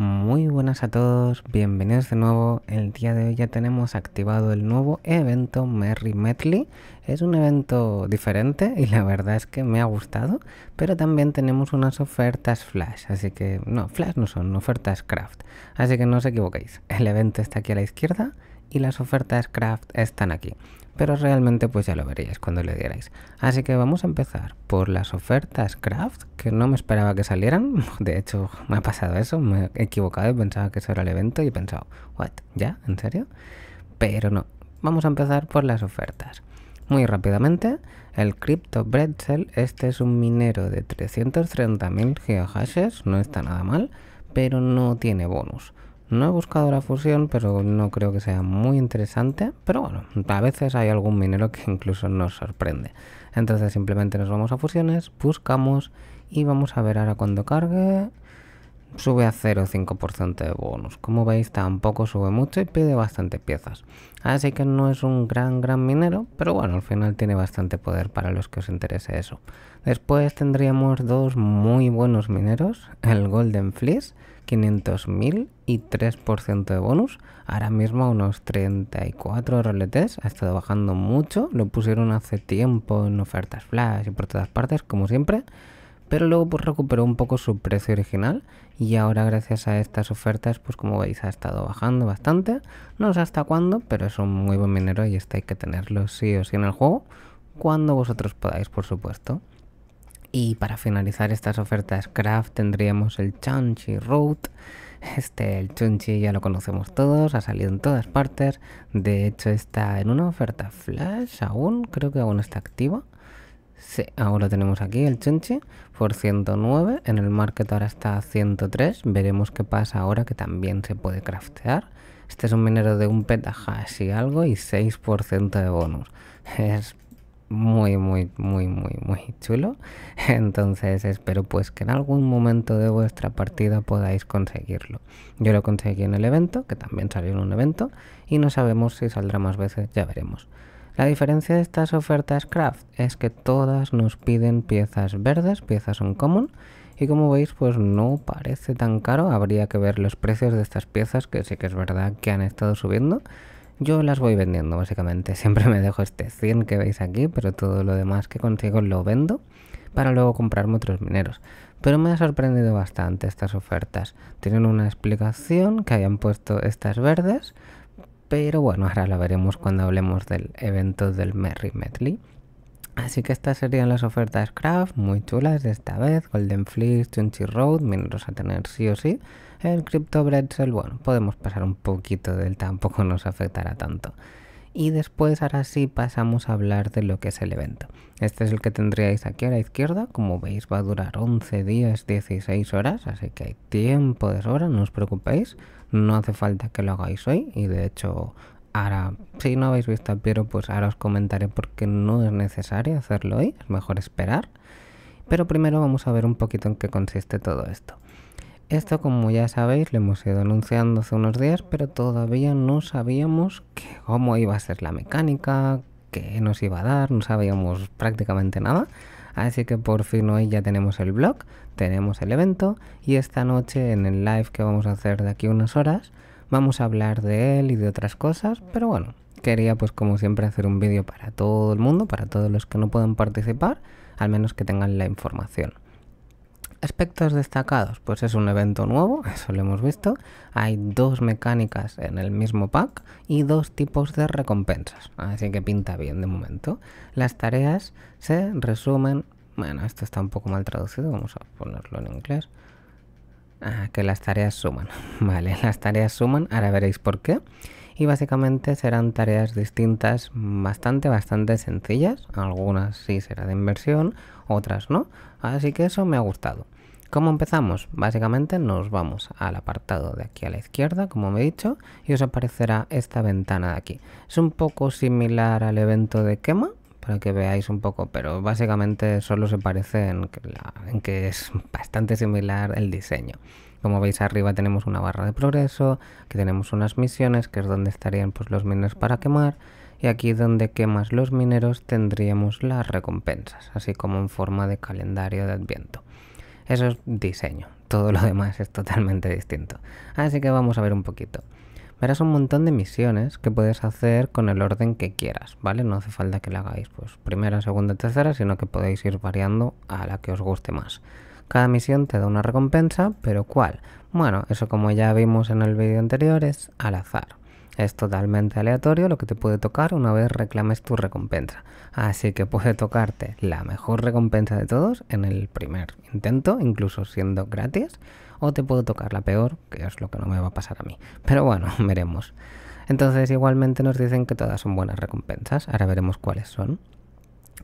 Muy buenas a todos, bienvenidos de nuevo. El día de hoy ya tenemos activado el nuevo evento Merry Medley. Es un evento diferente y la verdad es que me ha gustado, pero también tenemos unas ofertas flash, así que no, flash no son, ofertas craft. Así que no os equivoquéis, el evento está aquí a la izquierda y las ofertas craft están aquí pero realmente pues ya lo veréis cuando le dierais. Así que vamos a empezar por las ofertas craft, que no me esperaba que salieran, de hecho me ha pasado eso, me he equivocado y pensaba que eso era el evento y he pensado, ¿what? ¿Ya? ¿En serio? Pero no, vamos a empezar por las ofertas. Muy rápidamente, el Crypto Bretzel, este es un minero de 330.000 geohashes, no está nada mal, pero no tiene bonus. No he buscado la fusión, pero no creo que sea muy interesante. Pero bueno, a veces hay algún minero que incluso nos sorprende. Entonces simplemente nos vamos a fusiones, buscamos y vamos a ver ahora cuando cargue. Sube a 0,5% de bonus. Como veis, tampoco sube mucho y pide bastantes piezas. Así que no es un gran, gran minero, pero bueno, al final tiene bastante poder para los que os interese eso. Después tendríamos dos muy buenos mineros, el Golden Fleece, 500.000 y 3% de bonus. Ahora mismo unos 34 roletes, ha estado bajando mucho, lo pusieron hace tiempo en ofertas flash y por todas partes, como siempre pero luego pues recuperó un poco su precio original y ahora gracias a estas ofertas pues como veis ha estado bajando bastante, no sé hasta cuándo, pero es un muy buen minero y este hay que tenerlo sí o sí en el juego cuando vosotros podáis por supuesto. Y para finalizar estas ofertas craft tendríamos el ChunChi Road. Este, el Chunchi ya lo conocemos todos, ha salido en todas partes. De hecho está en una oferta flash aún, creo que aún está activa. Sí, ahora tenemos aquí el Chenchi por 109, en el market ahora está a 103, veremos qué pasa ahora que también se puede craftear. Este es un minero de un petahash y algo y 6% de bonus. Es muy, muy, muy, muy, muy chulo. Entonces espero pues que en algún momento de vuestra partida podáis conseguirlo. Yo lo conseguí en el evento, que también salió en un evento, y no sabemos si saldrá más veces, ya veremos. La diferencia de estas ofertas craft es que todas nos piden piezas verdes, piezas on común y como veis pues no parece tan caro, habría que ver los precios de estas piezas que sí que es verdad que han estado subiendo. Yo las voy vendiendo básicamente, siempre me dejo este 100 que veis aquí, pero todo lo demás que consigo lo vendo para luego comprarme otros mineros. Pero me ha sorprendido bastante estas ofertas. Tienen una explicación que hayan puesto estas verdes, pero bueno, ahora la veremos cuando hablemos del evento del Merry Medley. Así que estas serían las ofertas craft, muy chulas de esta vez. Golden Fleece, Chunchy Road, mineros a tener sí o sí. El Crypto bueno, podemos pasar un poquito del, tampoco nos afectará tanto. Y después, ahora sí, pasamos a hablar de lo que es el evento. Este es el que tendríais aquí a la izquierda. Como veis, va a durar 11 días, 16 horas, así que hay tiempo de sobra, no os preocupéis no hace falta que lo hagáis hoy y de hecho ahora, si no habéis visto el Piero, pues ahora os comentaré por qué no es necesario hacerlo hoy, es mejor esperar. Pero primero vamos a ver un poquito en qué consiste todo esto. Esto, como ya sabéis, lo hemos ido anunciando hace unos días, pero todavía no sabíamos cómo iba a ser la mecánica, qué nos iba a dar, no sabíamos prácticamente nada. Así que por fin hoy ya tenemos el blog, tenemos el evento y esta noche en el live que vamos a hacer de aquí unas horas vamos a hablar de él y de otras cosas, pero bueno, quería pues como siempre hacer un vídeo para todo el mundo, para todos los que no puedan participar, al menos que tengan la información. Aspectos destacados, pues es un evento nuevo, eso lo hemos visto, hay dos mecánicas en el mismo pack y dos tipos de recompensas, así que pinta bien de momento. Las tareas se resumen bueno, esto está un poco mal traducido, vamos a ponerlo en inglés. Ah, que las tareas suman. Vale, las tareas suman, ahora veréis por qué. Y básicamente serán tareas distintas, bastante, bastante sencillas. Algunas sí será de inversión, otras no. Así que eso me ha gustado. ¿Cómo empezamos? Básicamente nos vamos al apartado de aquí a la izquierda, como me he dicho, y os aparecerá esta ventana de aquí. Es un poco similar al evento de quema, para que veáis un poco, pero básicamente solo se parece en que, en que es bastante similar el diseño. Como veis arriba tenemos una barra de progreso, aquí tenemos unas misiones, que es donde estarían pues, los mineros para quemar, y aquí donde quemas los mineros tendríamos las recompensas, así como en forma de calendario de adviento. Eso es diseño, todo lo demás es totalmente distinto. Así que vamos a ver un poquito verás un montón de misiones que puedes hacer con el orden que quieras, ¿vale? No hace falta que la hagáis pues primera, segunda, tercera, sino que podéis ir variando a la que os guste más. Cada misión te da una recompensa, pero ¿cuál? Bueno, eso como ya vimos en el vídeo anterior es al azar. Es totalmente aleatorio lo que te puede tocar una vez reclames tu recompensa. Así que puede tocarte la mejor recompensa de todos en el primer intento, incluso siendo gratis o te puedo tocar la peor, que es lo que no me va a pasar a mí. Pero bueno, veremos. Entonces igualmente nos dicen que todas son buenas recompensas, ahora veremos cuáles son.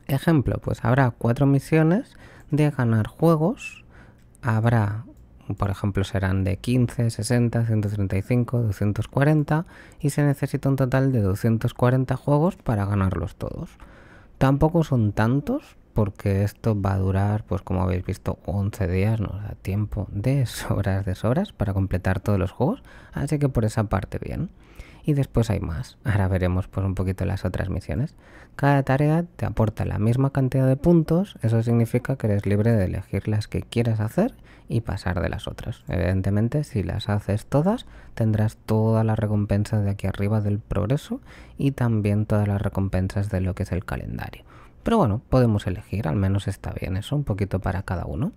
Ejemplo, pues habrá cuatro misiones de ganar juegos, habrá, por ejemplo, serán de 15, 60, 135, 240 y se necesita un total de 240 juegos para ganarlos todos. Tampoco son tantos, porque esto va a durar, pues como habéis visto, 11 días, nos da tiempo de sobras de sobras para completar todos los juegos, así que por esa parte bien. Y después hay más, ahora veremos pues un poquito las otras misiones. Cada tarea te aporta la misma cantidad de puntos, eso significa que eres libre de elegir las que quieras hacer y pasar de las otras. Evidentemente, si las haces todas, tendrás todas las recompensas de aquí arriba del progreso y también todas las recompensas de lo que es el calendario. Pero bueno, podemos elegir, al menos está bien eso, un poquito para cada uno.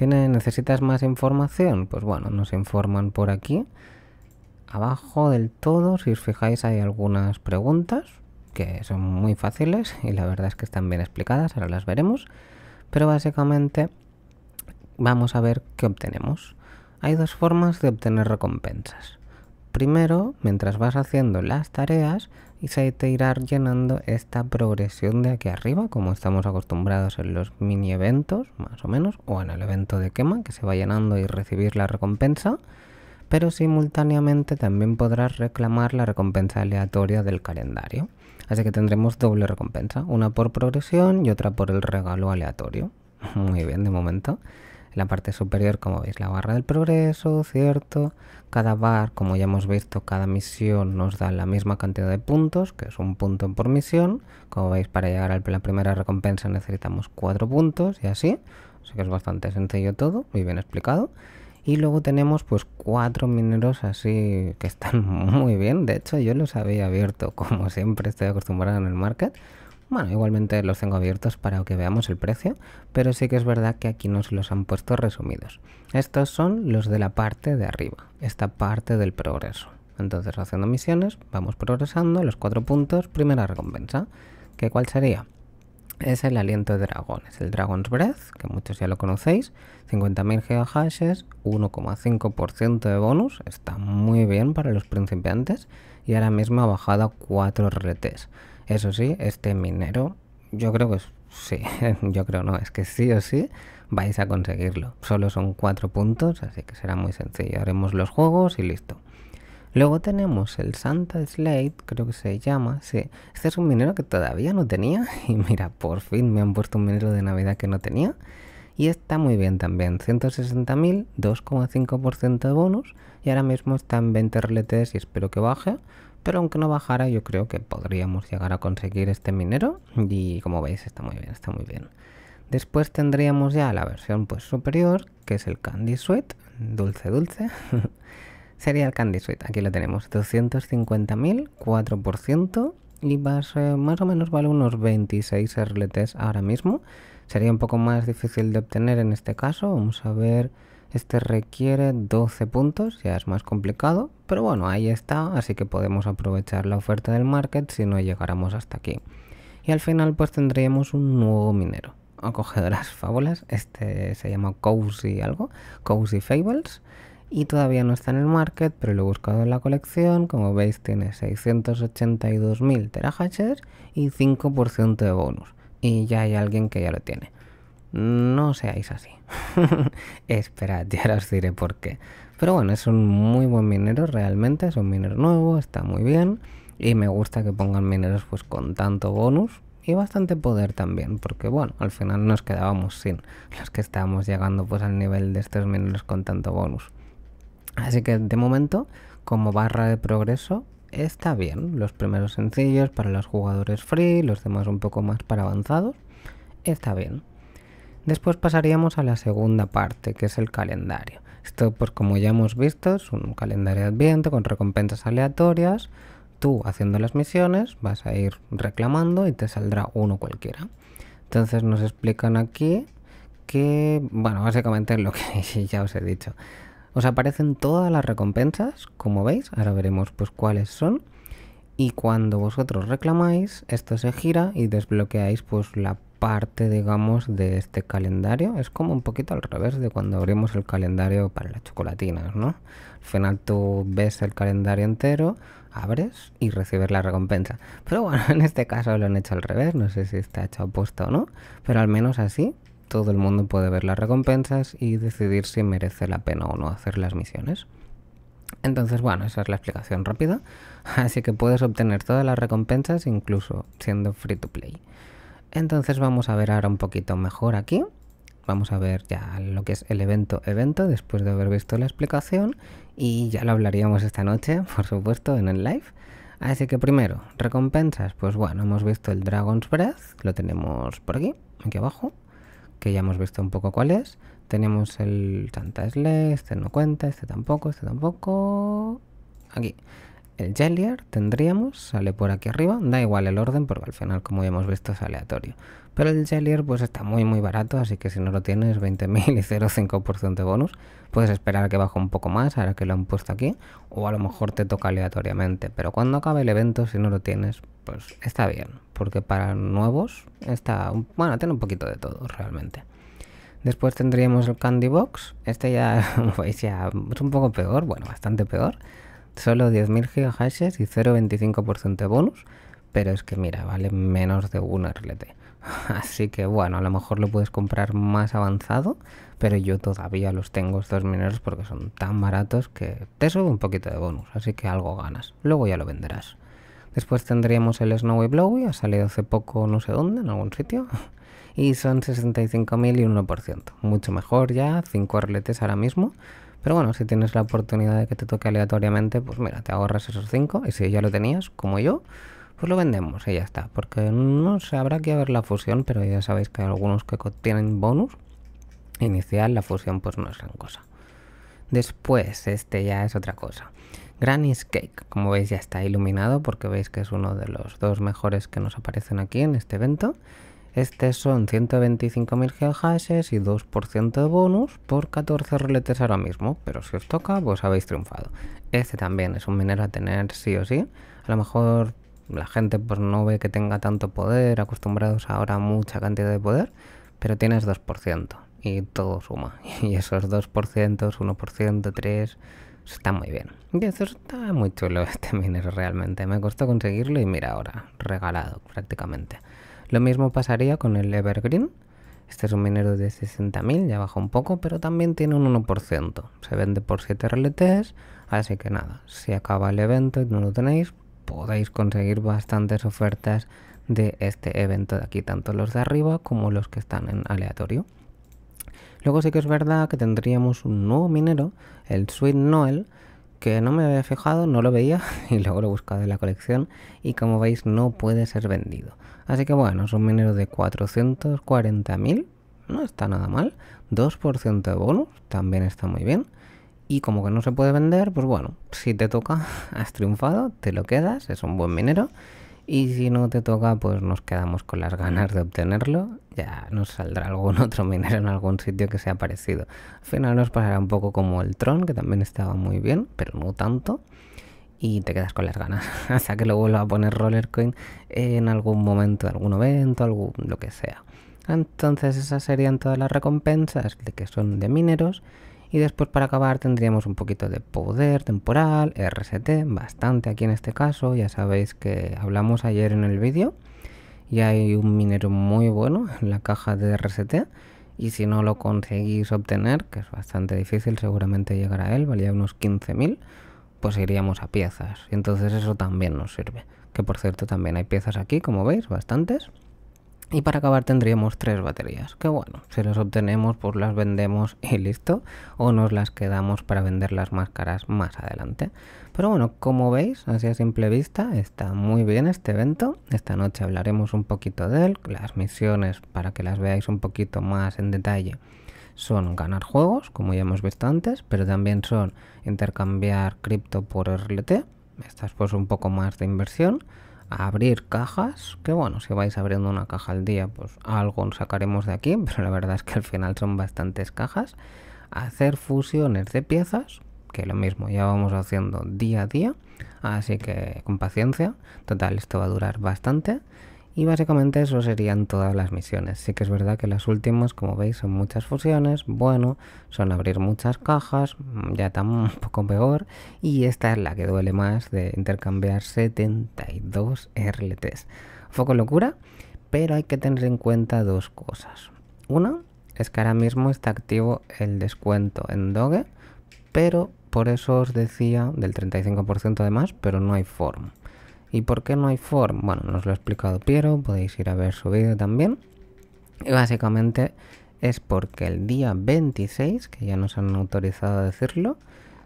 ¿Necesitas más información? Pues bueno, nos informan por aquí. Abajo del todo, si os fijáis, hay algunas preguntas que son muy fáciles y la verdad es que están bien explicadas, ahora las veremos. Pero básicamente vamos a ver qué obtenemos. Hay dos formas de obtener recompensas. Primero, mientras vas haciendo las tareas, y se te irá llenando esta progresión de aquí arriba como estamos acostumbrados en los mini eventos más o menos o en el evento de quema que se va llenando y recibir la recompensa pero simultáneamente también podrás reclamar la recompensa aleatoria del calendario así que tendremos doble recompensa una por progresión y otra por el regalo aleatorio muy bien de momento la parte superior, como veis, la barra del progreso, ¿cierto? Cada bar, como ya hemos visto, cada misión nos da la misma cantidad de puntos, que es un punto por misión. Como veis, para llegar a la primera recompensa necesitamos cuatro puntos y así. Así que es bastante sencillo todo, muy bien explicado. Y luego tenemos pues cuatro mineros así que están muy bien. De hecho, yo los había abierto, como siempre estoy acostumbrado en el market. Bueno, igualmente los tengo abiertos para que veamos el precio, pero sí que es verdad que aquí nos los han puesto resumidos. Estos son los de la parte de arriba, esta parte del progreso. Entonces, haciendo misiones, vamos progresando, los cuatro puntos, primera recompensa. ¿Qué cuál sería? Es el aliento de Dragones, el Dragon's Breath, que muchos ya lo conocéis, 50.000 GHz, 1,5% de bonus, está muy bien para los principiantes y ahora mismo ha bajado a 4 RTs. Eso sí, este minero, yo creo que sí, yo creo no, es que sí o sí vais a conseguirlo. Solo son cuatro puntos, así que será muy sencillo. Haremos los juegos y listo. Luego tenemos el Santa Slate, creo que se llama, sí. Este es un minero que todavía no tenía y mira, por fin me han puesto un minero de Navidad que no tenía. Y está muy bien también, 160.000, 2,5% de bonus y ahora mismo está en 20 reletes y espero que baje pero aunque no bajara yo creo que podríamos llegar a conseguir este minero y como veis está muy bien, está muy bien. Después tendríamos ya la versión pues superior, que es el Candy Sweet, dulce dulce. Sería el Candy Sweet, aquí lo tenemos, 250.000, 4%, y más, eh, más o menos vale unos 26 RLTs ahora mismo. Sería un poco más difícil de obtener en este caso, vamos a ver... Este requiere 12 puntos, ya es más complicado, pero bueno, ahí está, así que podemos aprovechar la oferta del market si no llegáramos hasta aquí. Y al final pues tendríamos un nuevo minero, las fábulas, este se llama Cozy algo, Cozy Fables, y todavía no está en el market, pero lo he buscado en la colección, como veis tiene 682.000 terahashes y 5% de bonus, y ya hay alguien que ya lo tiene. No seáis así. Esperad, ya os diré por qué. Pero bueno, es un muy buen minero realmente, es un minero nuevo, está muy bien. Y me gusta que pongan mineros pues con tanto bonus y bastante poder también, porque bueno, al final nos quedábamos sin los que estábamos llegando pues al nivel de estos mineros con tanto bonus. Así que de momento, como barra de progreso, está bien. Los primeros sencillos para los jugadores free, los demás un poco más para avanzados, está bien. Después pasaríamos a la segunda parte, que es el calendario. Esto, pues como ya hemos visto, es un calendario adviento con recompensas aleatorias. Tú, haciendo las misiones, vas a ir reclamando y te saldrá uno cualquiera. Entonces nos explican aquí que, bueno, básicamente es lo que ya os he dicho. Os aparecen todas las recompensas, como veis, ahora veremos pues cuáles son y cuando vosotros reclamáis, esto se gira y desbloqueáis pues la parte, digamos, de este calendario. Es como un poquito al revés de cuando abrimos el calendario para las chocolatinas, ¿no? Al final tú ves el calendario entero, abres y recibes la recompensa. Pero bueno, en este caso lo han hecho al revés, no sé si está hecho opuesto o no, pero al menos así todo el mundo puede ver las recompensas y decidir si merece la pena o no hacer las misiones. Entonces, bueno, esa es la explicación rápida. Así que puedes obtener todas las recompensas, incluso siendo free to play. Entonces vamos a ver ahora un poquito mejor aquí. Vamos a ver ya lo que es el evento evento después de haber visto la explicación y ya lo hablaríamos esta noche, por supuesto, en el live. Así que primero, recompensas, pues bueno, hemos visto el Dragon's Breath, lo tenemos por aquí, aquí abajo, que ya hemos visto un poco cuál es. Tenemos el Santa este no cuenta, este tampoco, este tampoco. Aquí. El Jellier tendríamos, sale por aquí arriba, da igual el orden porque al final como ya hemos visto es aleatorio. Pero el Jellier pues está muy muy barato, así que si no lo tienes 20.000 y 0,5% de bonus, puedes esperar a que baje un poco más ahora que lo han puesto aquí, o a lo mejor te toca aleatoriamente. Pero cuando acabe el evento, si no lo tienes, pues está bien, porque para nuevos está, bueno, tiene un poquito de todo realmente. Después tendríamos el Candy Box. Este ya, veis, pues ya es un poco peor, bueno, bastante peor. Solo 10.000 GHz y 0,25% de bonus. Pero es que mira, vale menos de un RLT. Así que bueno, a lo mejor lo puedes comprar más avanzado, pero yo todavía los tengo estos mineros porque son tan baratos que te sube un poquito de bonus, así que algo ganas. Luego ya lo venderás. Después tendríamos el Snowy Blowy, ha salido hace poco no sé dónde, en algún sitio. y son 65.000 y 1%. Mucho mejor ya, 5 arletes ahora mismo. Pero bueno, si tienes la oportunidad de que te toque aleatoriamente, pues mira, te ahorras esos 5 y si ya lo tenías, como yo, pues lo vendemos y ya está. Porque no se habrá que ver la fusión, pero ya sabéis que hay algunos que tienen bonus inicial, la fusión pues no es gran cosa. Después, este ya es otra cosa. Granny's Cake, como veis ya está iluminado porque veis que es uno de los dos mejores que nos aparecen aquí en este evento. Este son 125.000 GHS y 2% de bonus por 14 roletes ahora mismo, pero si os toca, pues habéis triunfado. Este también es un minero a tener sí o sí. A lo mejor la gente pues, no ve que tenga tanto poder, acostumbrados ahora a mucha cantidad de poder, pero tienes 2% y todo suma. Y esos 2%, 1%, 3%, está muy bien. Y eso está muy chulo este minero realmente. Me costó conseguirlo y mira ahora, regalado prácticamente. Lo mismo pasaría con el Evergreen. Este es un minero de 60.000, ya baja un poco, pero también tiene un 1%. Se vende por 7 RLTs, así que nada, si acaba el evento y no lo tenéis, podéis conseguir bastantes ofertas de este evento de aquí, tanto los de arriba como los que están en aleatorio. Luego sí que es verdad que tendríamos un nuevo minero, el Sweet Noel, que no me había fijado, no lo veía y luego lo he buscado en la colección y como veis no puede ser vendido. Así que bueno, es un minero de 440.000, no está nada mal, 2% de bonus, también está muy bien. Y como que no se puede vender, pues bueno, si te toca, has triunfado, te lo quedas, es un buen minero. Y si no te toca, pues nos quedamos con las ganas de obtenerlo. Ya nos saldrá algún otro minero en algún sitio que sea parecido. Al final nos pasará un poco como el Tron, que también estaba muy bien, pero no tanto. Y te quedas con las ganas. Hasta que lo vuelva a poner Rollercoin en algún momento, algún evento, algún, lo que sea. Entonces esas serían todas las recompensas de que son de mineros. Y después para acabar tendríamos un poquito de poder temporal, RST, bastante aquí en este caso, ya sabéis que hablamos ayer en el vídeo. Y hay un minero muy bueno en la caja de RST. Y si no lo conseguís obtener, que es bastante difícil, seguramente llegar a él, valía unos 15.000, pues iríamos a piezas. Y entonces eso también nos sirve. Que por cierto también hay piezas aquí, como veis, bastantes. Y para acabar tendríamos tres baterías, que bueno, si las obtenemos pues las vendemos y listo, o nos las quedamos para vender las máscaras más adelante. Pero bueno, como veis, así a simple vista, está muy bien este evento. Esta noche hablaremos un poquito de él, las misiones para que las veáis un poquito más en detalle son ganar juegos, como ya hemos visto antes, pero también son intercambiar cripto por RLT, estas pues un poco más de inversión abrir cajas, que bueno, si vais abriendo una caja al día, pues algo sacaremos de aquí, pero la verdad es que al final son bastantes cajas, hacer fusiones de piezas, que lo mismo ya vamos haciendo día a día, así que con paciencia, total, esto va a durar bastante. Y básicamente eso serían todas las misiones. Sí que es verdad que las últimas, como veis, son muchas fusiones. Bueno, son abrir muchas cajas, mm, ya está un poco peor. Y esta es la que duele más de intercambiar 72 RLTs. Foco locura, pero hay que tener en cuenta dos cosas. Una es que ahora mismo está activo el descuento en Doge, pero por eso os decía del 35% además, pero no hay forma. ¿Y por qué no hay form? Bueno, nos lo ha explicado Piero, podéis ir a ver su vídeo también. básicamente es porque el día 26, que ya nos han autorizado a decirlo,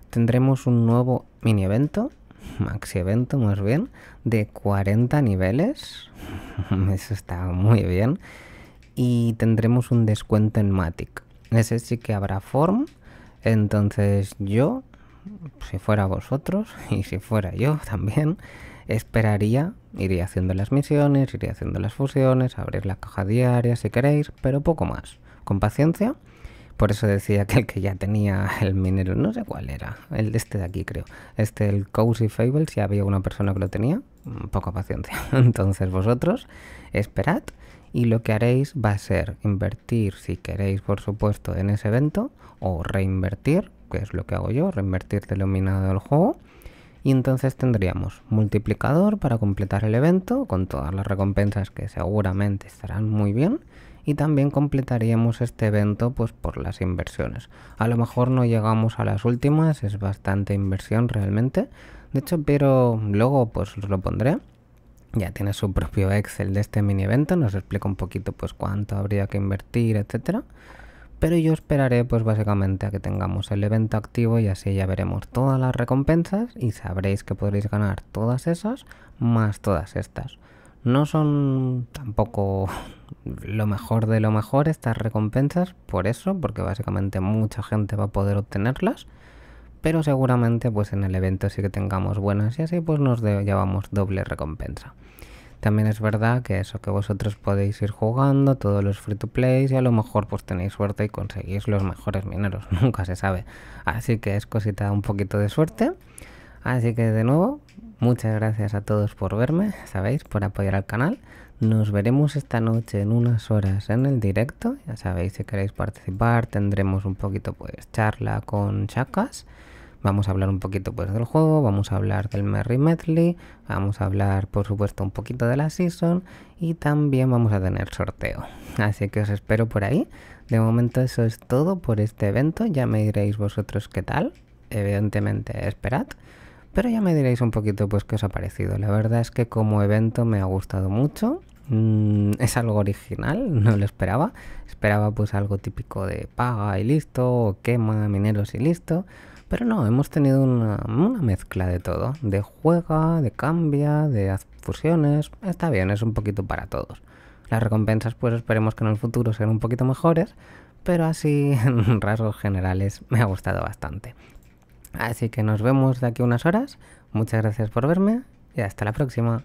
tendremos un nuevo mini evento, maxi evento más bien, de 40 niveles. Eso está muy bien. Y tendremos un descuento en Matic. Ese sí que habrá form. Entonces yo, si fuera vosotros y si fuera yo también, Esperaría, iría haciendo las misiones, iría haciendo las fusiones, abrir la caja diaria si queréis, pero poco más. Con paciencia. Por eso decía que el que ya tenía el minero, no sé cuál era, el de este de aquí creo. Este, el Cozy Fable, si había una persona que lo tenía, mm, poca paciencia. Entonces vosotros, esperad y lo que haréis va a ser invertir, si queréis, por supuesto, en ese evento o reinvertir, que es lo que hago yo, reinvertir de lo del juego y entonces tendríamos multiplicador para completar el evento con todas las recompensas que seguramente estarán muy bien. Y también completaríamos este evento pues, por las inversiones. A lo mejor no llegamos a las últimas, es bastante inversión realmente. De hecho, pero luego pues os lo pondré. Ya tiene su propio Excel de este mini evento, nos explica un poquito pues cuánto habría que invertir, etcétera pero yo esperaré pues básicamente a que tengamos el evento activo y así ya veremos todas las recompensas y sabréis que podréis ganar todas esas más todas estas. No son tampoco lo mejor de lo mejor estas recompensas, por eso, porque básicamente mucha gente va a poder obtenerlas, pero seguramente pues en el evento sí que tengamos buenas y así pues nos llevamos doble recompensa. También es verdad que eso, que vosotros podéis ir jugando todos los free to play y a lo mejor pues tenéis suerte y conseguís los mejores mineros, nunca se sabe. Así que es cosita un poquito de suerte. Así que de nuevo, muchas gracias a todos por verme, sabéis, por apoyar al canal. Nos veremos esta noche en unas horas en el directo. Ya sabéis, si queréis participar, tendremos un poquito pues charla con chacas. Vamos a hablar un poquito pues del juego, vamos a hablar del Merry Medley, vamos a hablar por supuesto un poquito de la season y también vamos a tener sorteo. Así que os espero por ahí. De momento eso es todo por este evento, ya me diréis vosotros qué tal, evidentemente esperad. Pero ya me diréis un poquito pues qué os ha parecido. La verdad es que como evento me ha gustado mucho, mm, es algo original, no lo esperaba. Esperaba pues algo típico de paga y listo, o quema mineros y listo. Pero no, hemos tenido una, mezcla de todo. De juega, de cambia, de fusiones. Está bien, es un poquito para todos. Las recompensas pues esperemos que en el futuro sean un poquito mejores. Pero así en rasgos generales me ha gustado bastante. Así que nos vemos de aquí unas horas. Muchas gracias por verme y hasta la próxima.